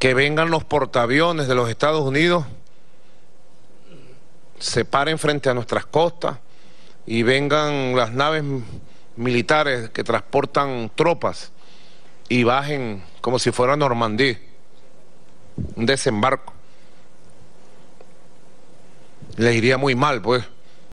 que vengan los portaaviones de los Estados Unidos, se paren frente a nuestras costas y vengan las naves militares que transportan tropas y bajen como si fuera Normandía, un desembarco. Les iría muy mal, pues.